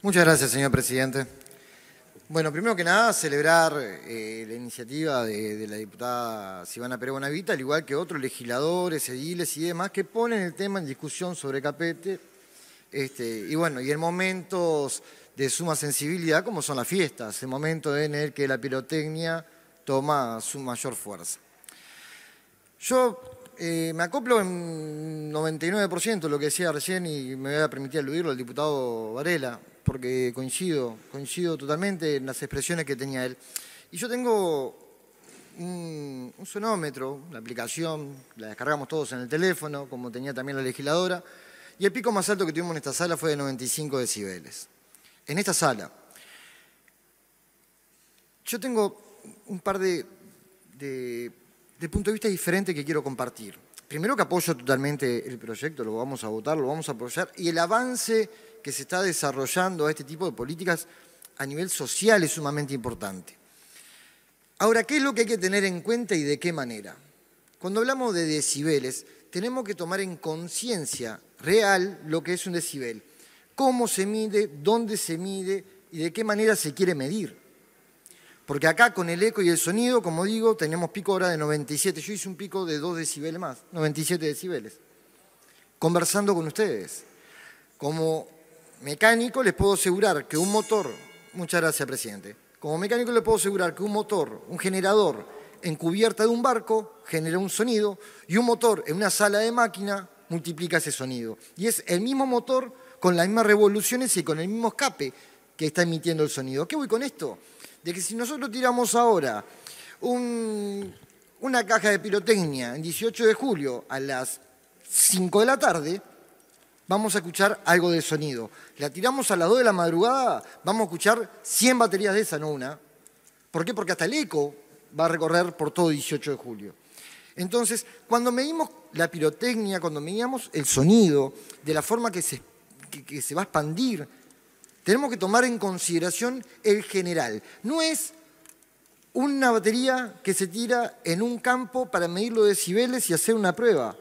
Muchas gracias, señor presidente. Bueno, primero que nada, celebrar eh, la iniciativa de, la diputada Silvana Pérez al igual que otros legisladores, ediles y demás, que ponen el tema en discusión sobre Capete, este, y bueno, y en momentos de suma sensibilidad como son las fiestas, el momento en el que la pirotecnia toma su mayor fuerza. Yo eh, me acoplo en 99% lo que decía recién y me voy a permitir aludirlo al diputado Varela, porque coincido, coincido totalmente en las expresiones que tenía él. Y yo tengo un, sonómetro, la aplicación, la descargamos todos en el teléfono, como tenía también la legisladora, y el pico más alto que tuvimos en esta sala fue de 95 decibeles. En esta sala. Yo tengo un par de puntos de vista diferentes que quiero compartir primero que apoyo totalmente el proyecto, lo vamos a votar, lo vamos a apoyar, y el avance que se está desarrollando a este tipo de políticas a nivel social es sumamente importante. Ahora, ¿qué es lo que hay que tener en cuenta y de qué manera? Cuando hablamos de decibeles, tenemos que tomar en conciencia real lo que es un decibel, cómo se mide, dónde se mide y de qué manera se quiere medir. Porque acá con el eco y el sonido, como digo, tenemos pico ahora de 97. Yo hice un pico de 2 decibeles más, 97 decibeles. Conversando con ustedes. Como mecánico les puedo asegurar que un motor, muchas gracias presidente, como mecánico les puedo asegurar que un motor, un generador en cubierta de un barco genera un sonido y un motor en una sala de máquina multiplica ese sonido. Y es el mismo motor con las mismas revoluciones y con el mismo escape, que está emitiendo el sonido. ¿Qué voy con esto? De que si nosotros tiramos ahora una caja de pirotecnia en 18 de julio a las 5 de la tarde, vamos a escuchar algo de sonido. La tiramos a las 2 de la madrugada, vamos a escuchar 100 baterías de esa, no una. ¿Por qué? Porque hasta el eco va a recorrer por todo 18 de julio. Entonces, cuando medimos la pirotecnia, cuando medíamos el sonido, de la forma que se va a expandir tenemos que tomar en consideración el general. No es una batería que se tira en un campo para medir los decibeles y hacer una prueba,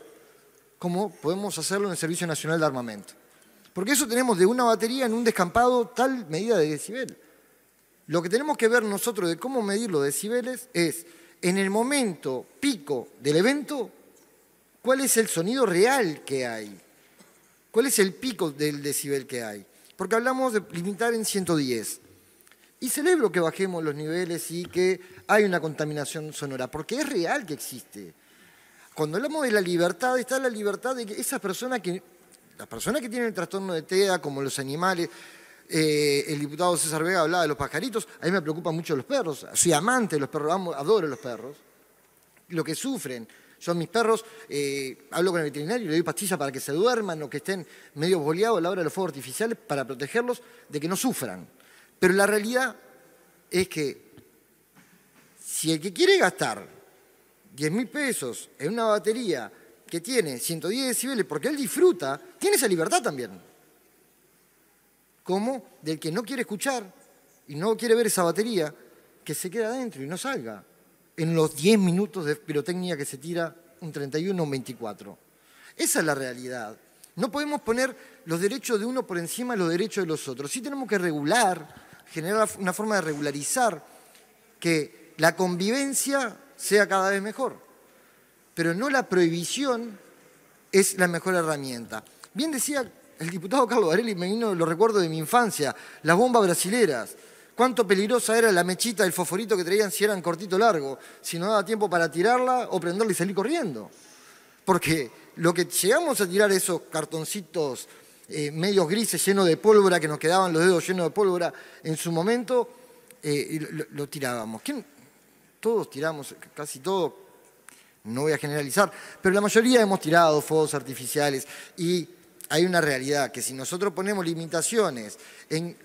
como podemos hacerlo en el Servicio Nacional de Armamento. Porque eso tenemos de una batería en un descampado tal medida de decibel. Lo que tenemos que ver nosotros de cómo medir los decibeles es, en el momento pico del evento, cuál es el sonido real que hay, cuál es el pico del decibel que hay porque hablamos de limitar en 110. Y celebro que bajemos los niveles y que hay una contaminación sonora, porque es real que existe. Cuando hablamos de la libertad, está la libertad de que esas personas que, las personas que tienen el trastorno de TEA, como los animales, eh, el diputado César Vega hablaba de los pajaritos, a mí me preocupan mucho los perros, soy amante de los perros, adoro los perros, lo que sufren, yo a mis perros eh, hablo con el veterinario y le doy pastillas para que se duerman o que estén medio boleados a la hora de los fuegos artificiales para protegerlos de que no sufran. Pero la realidad es que si el que quiere gastar 10 mil pesos en una batería que tiene 110 decibeles porque él disfruta, tiene esa libertad también. Como del que no quiere escuchar y no quiere ver esa batería que se queda adentro y no salga en los 10 minutos de pirotecnia que se tira un 31 o un 24. Esa es la realidad. No podemos poner los derechos de uno por encima de los derechos de los otros. Sí tenemos que regular, generar una forma de regularizar que la convivencia sea cada vez mejor. Pero no la prohibición es la mejor herramienta. Bien decía el diputado Carlos Varelli, me vino, lo recuerdo de mi infancia, las bombas brasileras cuánto peligrosa era la mechita el fosforito que traían si eran cortito o largo, si no daba tiempo para tirarla o prenderla y salir corriendo. Porque lo que llegamos a tirar esos cartoncitos eh, medios grises llenos de pólvora, que nos quedaban los dedos llenos de pólvora en su momento, eh, lo, tirábamos. Todos tiramos, casi todos, no voy a generalizar, pero la mayoría hemos tirado fuegos artificiales y hay una realidad, que si nosotros ponemos limitaciones en,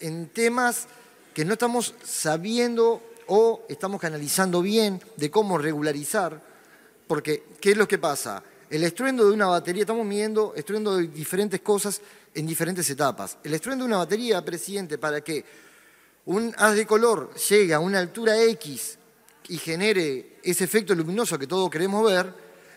en temas que no estamos sabiendo o estamos canalizando bien de cómo regularizar, porque ¿qué es lo que pasa? El estruendo de una batería, estamos midiendo estruendo de diferentes cosas en diferentes etapas. El estruendo de una batería, presidente, para que un haz de color llegue a una altura X y genere ese efecto luminoso que todos queremos ver,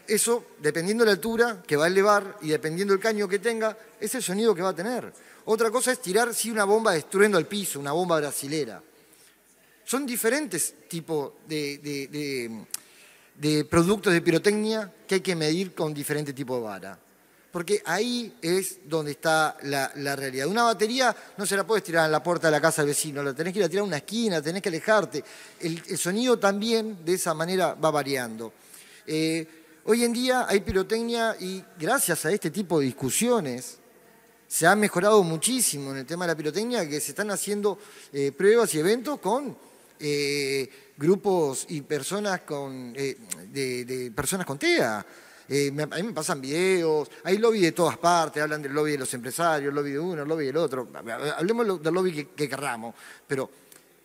eso, dependiendo de la altura que va a elevar y dependiendo del caño que tenga, es el sonido que va a tener. Otra cosa es tirar, si una bomba destruyendo el al piso, una bomba brasilera. Son diferentes tipos de, productos de pirotecnia que hay que medir con diferente tipo de vara. Porque ahí es donde está la, realidad. Una batería no se la puedes tirar en la puerta de la casa del vecino, la tenés que ir a tirar a una esquina, tenés que alejarte. El, sonido también de esa manera va variando. Eh, Hoy en día hay pirotecnia y gracias a este tipo de discusiones se ha mejorado muchísimo en el tema de la pirotecnia, que se están haciendo eh, pruebas y eventos con eh, grupos y personas con eh, personas con TEA. a mí me pasan videos, hay lobby de todas partes, hablan del lobby de los empresarios, lobby de uno, el lobby del otro. Hablemos del lobby que, que querramos, pero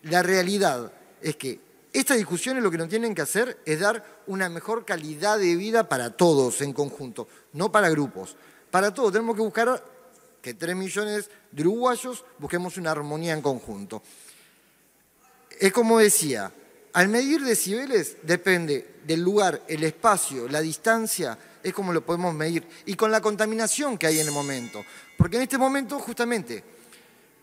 la realidad es que estas discusiones lo que nos tienen que hacer es dar una mejor calidad de vida para todos en conjunto, no para grupos. Para todos tenemos que buscar que 3 millones de uruguayos busquemos una armonía en conjunto. Es como decía, al medir decibeles depende del lugar, el espacio, la distancia, es como lo podemos medir. Y con la contaminación que hay en el momento. Porque en este momento, justamente,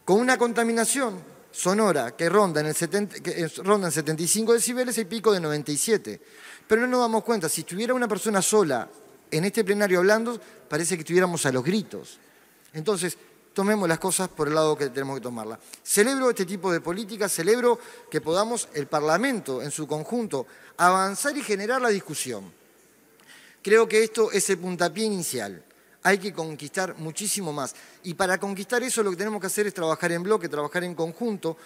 con una contaminación Sonora, que ronda en, el 75 eh, decibeles, y pico de 97. Pero no nos damos cuenta, si estuviera una persona sola en este plenario hablando, parece que estuviéramos a los gritos. Entonces, tomemos las cosas por el lado que tenemos que tomarlas. Celebro este tipo de política. celebro que podamos, el Parlamento en su conjunto, avanzar y generar la discusión. Creo que esto es el puntapié inicial hay que conquistar muchísimo más. Y para conquistar eso lo que tenemos que hacer es trabajar en bloque, trabajar en conjunto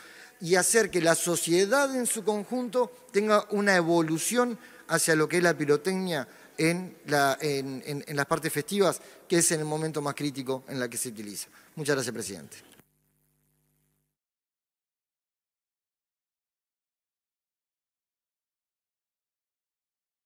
y hacer que la sociedad en su conjunto tenga una evolución hacia lo que es la pirotecnia en, las partes festivas, que es en el momento más crítico en la que se utiliza. Muchas gracias, presidente.